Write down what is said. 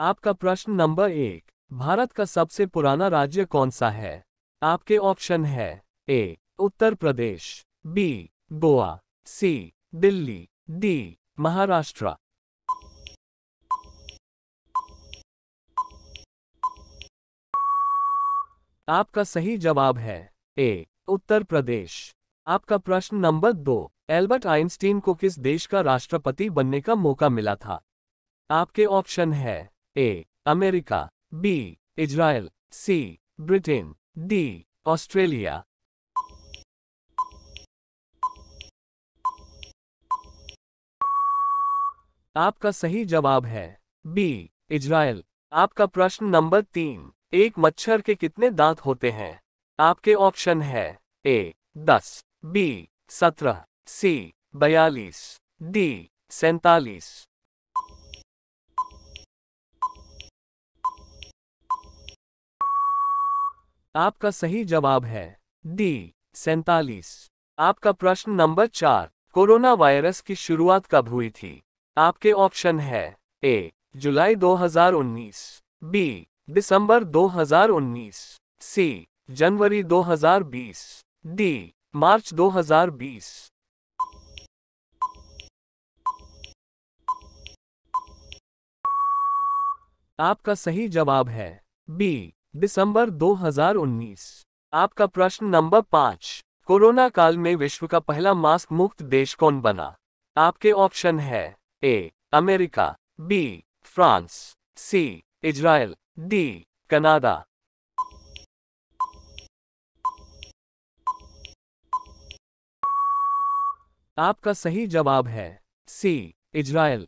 आपका प्रश्न नंबर एक भारत का सबसे पुराना राज्य कौन सा है आपके ऑप्शन है A Uttar Pradesh B Goa C Delhi D Maharashtra आपका सही जवाब है ए उत्तर प्रदेश आपका प्रश्न नंबर दो एल्बर्ट आइंस्टीन को किस देश का राष्ट्रपति बनने का मौका मिला था आपके ऑप्शन है A America B Israel C Britain D Australia आपका सही जवाब है बी इजराइल आपका प्रश्न नंबर तीन एक मच्छर के कितने दांत होते हैं आपके ऑप्शन है ए दस बी सत्रह सी बयालीस डी सैतालीस आपका सही जवाब है डी सैतालीस आपका प्रश्न नंबर चार कोरोना वायरस की शुरुआत कब हुई थी आपके ऑप्शन है ए जुलाई 2019, बी दिसंबर 2019, सी जनवरी 2020, डी मार्च 2020। आपका सही जवाब है बी दिसंबर 2019 आपका प्रश्न नंबर पांच कोरोना काल में विश्व का पहला मास्क मुक्त देश कौन बना आपके ऑप्शन है A America B France C Israel D Canada आपका सही जवाब है सी इजराइल